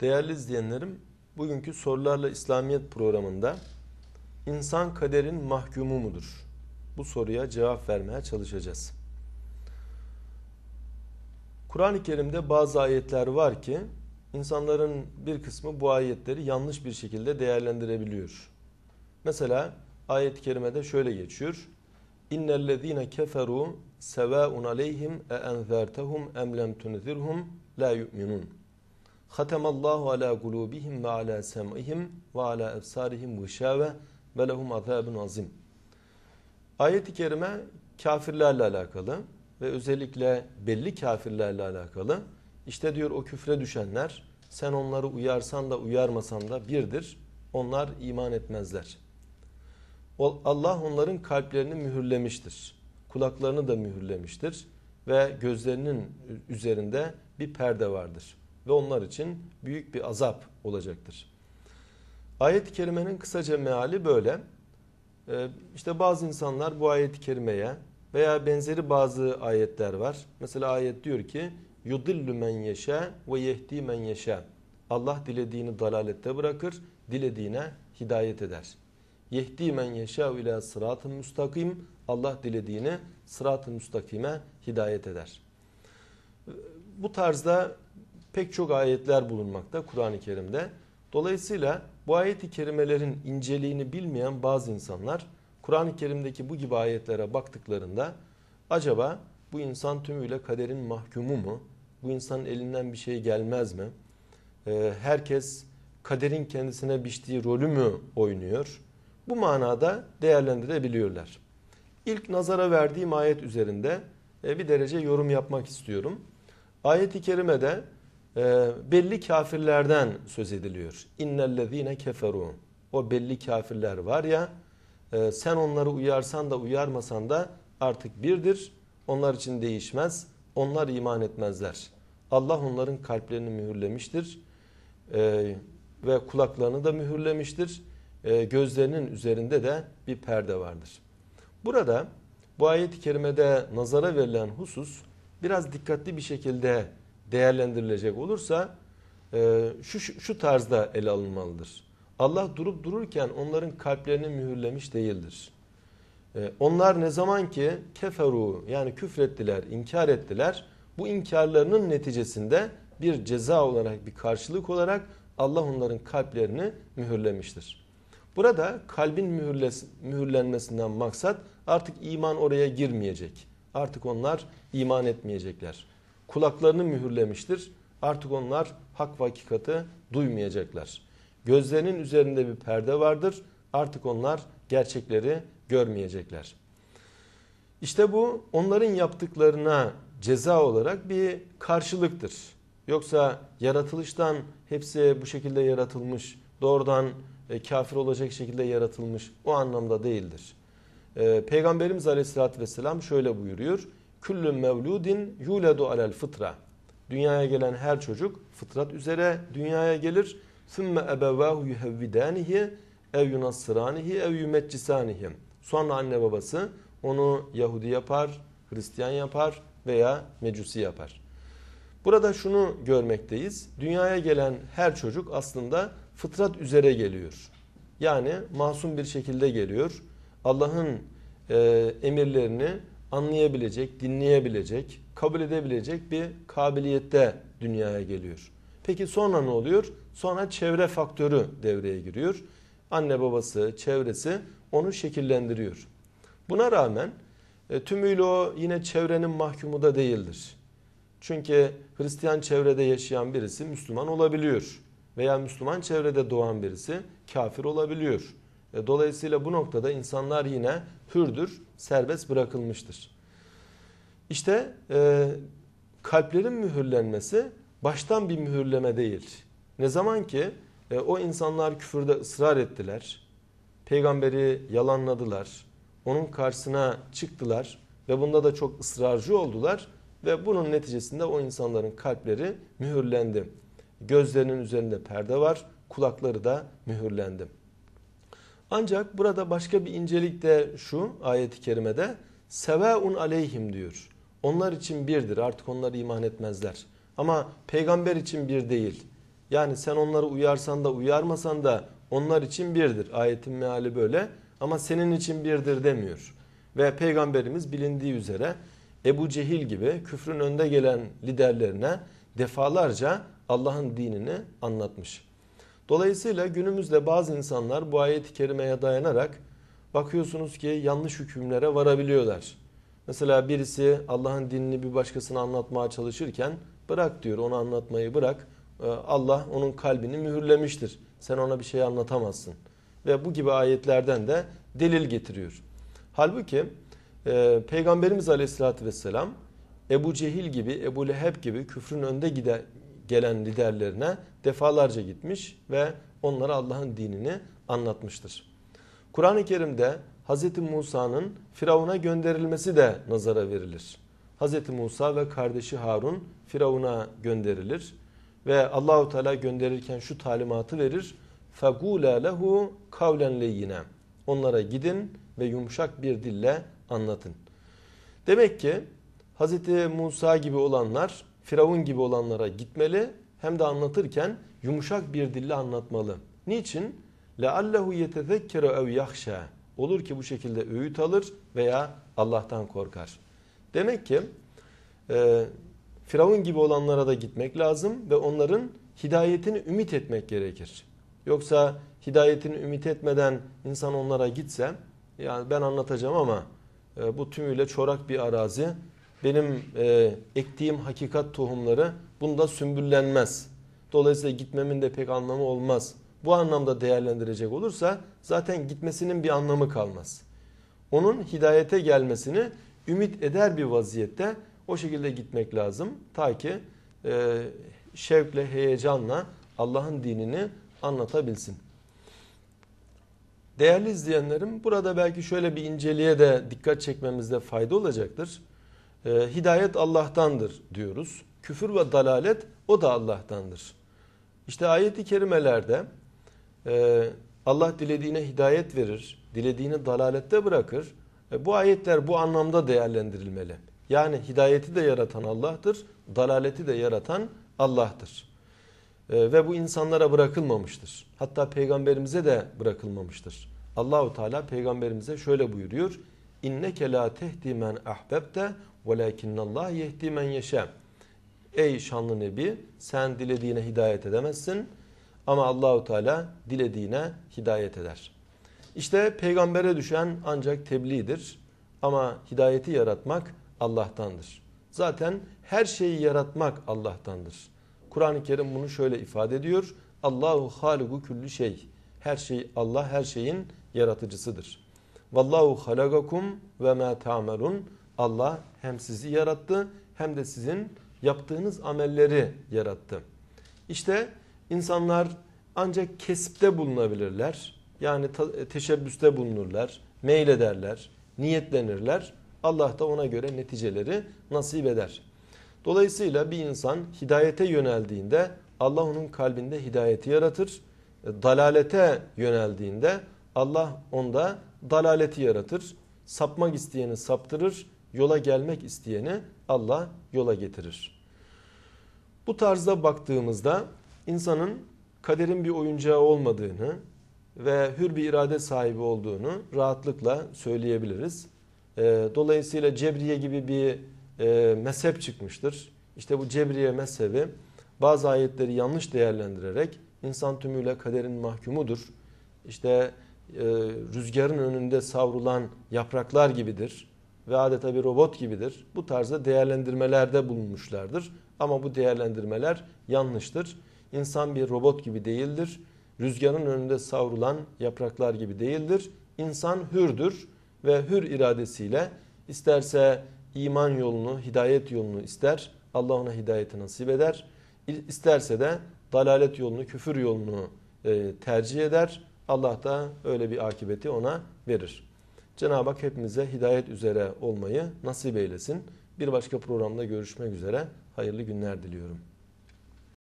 Değerli izleyenlerim, bugünkü sorularla İslamiyet programında insan kaderin mahkumu mudur? Bu soruya cevap vermeye çalışacağız. Kur'an-ı Kerim'de bazı ayetler var ki insanların bir kısmı bu ayetleri yanlış bir şekilde değerlendirebiliyor. Mesela ayet-i kerimede şöyle geçiyor. İnnellezîne keferû sevâun aleyhim e enzertehum em lem tunzirhum la yu'minun. Hatemallahu ala kulubihim ve ala sem'ihim ve ala efsarihim gışave ve lehum azabun azim. Ayet-i kerime kafirlerle alakalı ve özellikle belli kafirlerle alakalı. İşte diyor o küfre düşenler sen onları uyarsan da uyarmasan da birdir. Onlar iman etmezler. Allah onların kalplerini mühürlemiştir. Kulaklarını da mühürlemiştir ve gözlerinin üzerinde bir perde vardır.'' ve onlar için büyük bir azap olacaktır. Ayet-i kerimenin kısaca meali böyle. Ee, işte bazı insanlar bu ayet-i kerimeye veya benzeri bazı ayetler var. Mesela ayet diyor ki yudillu men yeşe ve yehdi men yeşe. Allah dilediğini dalalette bırakır, dilediğine hidayet eder. Yehdi men yeşe ile sıratın müstakim. Allah dilediğini sıratın müstakime hidayet eder. Ee, bu tarzda pek çok ayetler bulunmakta Kur'an-ı Kerim'de. Dolayısıyla bu ayeti kerimelerin inceliğini bilmeyen bazı insanlar Kur'an-ı Kerim'deki bu gibi ayetlere baktıklarında acaba bu insan tümüyle kaderin mahkumu mu? Bu insanın elinden bir şey gelmez mi? Ee, herkes kaderin kendisine biçtiği rolü mü oynuyor? Bu manada değerlendirebiliyorlar. İlk nazara verdiğim ayet üzerinde e, bir derece yorum yapmak istiyorum. Ayet-i kerimede e, belli kafirlerden söz ediliyor. İnnellezine keferu. O belli kafirler var ya e, sen onları uyarsan da uyarmasan da artık birdir. Onlar için değişmez. Onlar iman etmezler. Allah onların kalplerini mühürlemiştir. E, ve kulaklarını da mühürlemiştir. E, gözlerinin üzerinde de bir perde vardır. Burada bu ayet-i kerimede nazara verilen husus biraz dikkatli bir şekilde değerlendirilecek olursa e, şu, şu, tarzda ele alınmalıdır. Allah durup dururken onların kalplerini mühürlemiş değildir. E, onlar ne zaman ki keferu yani küfrettiler, inkar ettiler. Bu inkarlarının neticesinde bir ceza olarak, bir karşılık olarak Allah onların kalplerini mühürlemiştir. Burada kalbin mühürlenmesinden maksat artık iman oraya girmeyecek. Artık onlar iman etmeyecekler kulaklarını mühürlemiştir. Artık onlar hak ve hakikati duymayacaklar. Gözlerinin üzerinde bir perde vardır. Artık onlar gerçekleri görmeyecekler. İşte bu onların yaptıklarına ceza olarak bir karşılıktır. Yoksa yaratılıştan hepsi bu şekilde yaratılmış, doğrudan e, kafir olacak şekilde yaratılmış o anlamda değildir. E, Peygamberimiz aleyhissalatü vesselam şöyle buyuruyor. Küllü mevludin yuledu alel fıtra. Dünyaya gelen her çocuk fıtrat üzere dünyaya gelir. Sümme ebevvahu yuhevvidanihi ev yunassıranihi ev yumetcisanihi. Sonra anne babası onu Yahudi yapar, Hristiyan yapar veya Mecusi yapar. Burada şunu görmekteyiz. Dünyaya gelen her çocuk aslında fıtrat üzere geliyor. Yani masum bir şekilde geliyor. Allah'ın e, emirlerini anlayabilecek, dinleyebilecek, kabul edebilecek bir kabiliyette dünyaya geliyor. Peki sonra ne oluyor? Sonra çevre faktörü devreye giriyor. Anne babası, çevresi onu şekillendiriyor. Buna rağmen e, tümüyle o yine çevrenin mahkumu da değildir. Çünkü Hristiyan çevrede yaşayan birisi Müslüman olabiliyor. Veya Müslüman çevrede doğan birisi kafir olabiliyor. E, dolayısıyla bu noktada insanlar yine hürdür, serbest bırakılmıştır. İşte e, kalplerin mühürlenmesi baştan bir mühürleme değil. Ne zaman ki e, o insanlar küfürde ısrar ettiler, peygamberi yalanladılar, onun karşısına çıktılar ve bunda da çok ısrarcı oldular ve bunun neticesinde o insanların kalpleri mühürlendi. Gözlerinin üzerinde perde var, kulakları da mühürlendi. Ancak burada başka bir incelik de şu ayet-i kerimede sevaun aleyhim diyor. Onlar için birdir artık onlar iman etmezler. Ama peygamber için bir değil. Yani sen onları uyarsan da uyarmasan da onlar için birdir. Ayetin meali böyle ama senin için birdir demiyor. Ve peygamberimiz bilindiği üzere Ebu Cehil gibi küfrün önde gelen liderlerine defalarca Allah'ın dinini anlatmış. Dolayısıyla günümüzde bazı insanlar bu ayet-i kerimeye dayanarak bakıyorsunuz ki yanlış hükümlere varabiliyorlar. Mesela birisi Allah'ın dinini bir başkasına anlatmaya çalışırken bırak diyor onu anlatmayı bırak. Ee, Allah onun kalbini mühürlemiştir. Sen ona bir şey anlatamazsın. Ve bu gibi ayetlerden de delil getiriyor. Halbuki e, Peygamberimiz Aleyhisselatü vesselam Ebu Cehil gibi Ebu Leheb gibi küfrün önde giden gelen liderlerine defalarca gitmiş ve onlara Allah'ın dinini anlatmıştır. Kur'an-ı Kerim'de Hz. Musa'nın Firavun'a gönderilmesi de nazara verilir. Hz. Musa ve kardeşi Harun Firavun'a gönderilir ve Allahu Teala gönderirken şu talimatı verir. Fagula lehu kavlen leyyine. Onlara gidin ve yumuşak bir dille anlatın. Demek ki Hz. Musa gibi olanlar Firavun gibi olanlara gitmeli hem de anlatırken yumuşak bir dille anlatmalı. Niçin? لَاَلَّهُ يَتَذَكَّرَ اَوْ يَخْشَى Olur ki bu şekilde öğüt alır veya Allah'tan korkar. Demek ki e, Firavun gibi olanlara da gitmek lazım ve onların hidayetini ümit etmek gerekir. Yoksa hidayetini ümit etmeden insan onlara gitse, yani ben anlatacağım ama e, bu tümüyle çorak bir arazi, benim e, ektiğim hakikat tohumları bunda sümbüllenmez. Dolayısıyla gitmemin de pek anlamı olmaz bu anlamda değerlendirecek olursa zaten gitmesinin bir anlamı kalmaz. Onun hidayete gelmesini ümit eder bir vaziyette o şekilde gitmek lazım. Ta ki e, şevkle, heyecanla Allah'ın dinini anlatabilsin. Değerli izleyenlerim burada belki şöyle bir inceliğe de dikkat çekmemizde fayda olacaktır. E, hidayet Allah'tandır diyoruz. Küfür ve dalalet o da Allah'tandır. İşte ayeti kerimelerde ee, Allah dilediğine hidayet verir, dilediğini dalalette bırakır. E, bu ayetler bu anlamda değerlendirilmeli. Yani hidayeti de yaratan Allah'tır, dalaleti de yaratan Allah'tır. Ee, ve bu insanlara bırakılmamıştır. Hatta peygamberimize de bırakılmamıştır. Allahu Teala peygamberimize şöyle buyuruyor. İnneke la tehdi men ahbebte velakinnallah yehdi men yeşe. Ey şanlı nebi sen dilediğine hidayet edemezsin. Ama Allahu Teala dilediğine hidayet eder. İşte peygambere düşen ancak tebliğdir. Ama hidayeti yaratmak Allah'tandır. Zaten her şeyi yaratmak Allah'tandır. Kur'an-ı Kerim bunu şöyle ifade ediyor. Allahu haligu küllü şey. Her şey Allah her şeyin yaratıcısıdır. Vallahu halagakum ve ma ta'melun. Allah hem sizi yarattı hem de sizin yaptığınız amelleri yarattı. İşte İnsanlar ancak kesipte bulunabilirler. Yani e, teşebbüste bulunurlar, meylederler, niyetlenirler. Allah da ona göre neticeleri nasip eder. Dolayısıyla bir insan hidayete yöneldiğinde Allah onun kalbinde hidayeti yaratır. E, dalalete yöneldiğinde Allah onda dalaleti yaratır. Sapmak isteyeni saptırır, yola gelmek isteyeni Allah yola getirir. Bu tarzda baktığımızda insanın kaderin bir oyuncağı olmadığını ve hür bir irade sahibi olduğunu rahatlıkla söyleyebiliriz. Ee, dolayısıyla Cebriye gibi bir e, mezhep çıkmıştır. İşte bu Cebriye mezhebi bazı ayetleri yanlış değerlendirerek insan tümüyle kaderin mahkumudur. İşte e, rüzgarın önünde savrulan yapraklar gibidir ve adeta bir robot gibidir. Bu tarzda değerlendirmelerde bulunmuşlardır. Ama bu değerlendirmeler yanlıştır. İnsan bir robot gibi değildir. Rüzgarın önünde savrulan yapraklar gibi değildir. İnsan hürdür ve hür iradesiyle isterse iman yolunu, hidayet yolunu ister. Allah ona hidayeti nasip eder. İsterse de dalalet yolunu, küfür yolunu e, tercih eder. Allah da öyle bir akibeti ona verir. Cenab-ı Hak hepimize hidayet üzere olmayı nasip eylesin. Bir başka programda görüşmek üzere. Hayırlı günler diliyorum.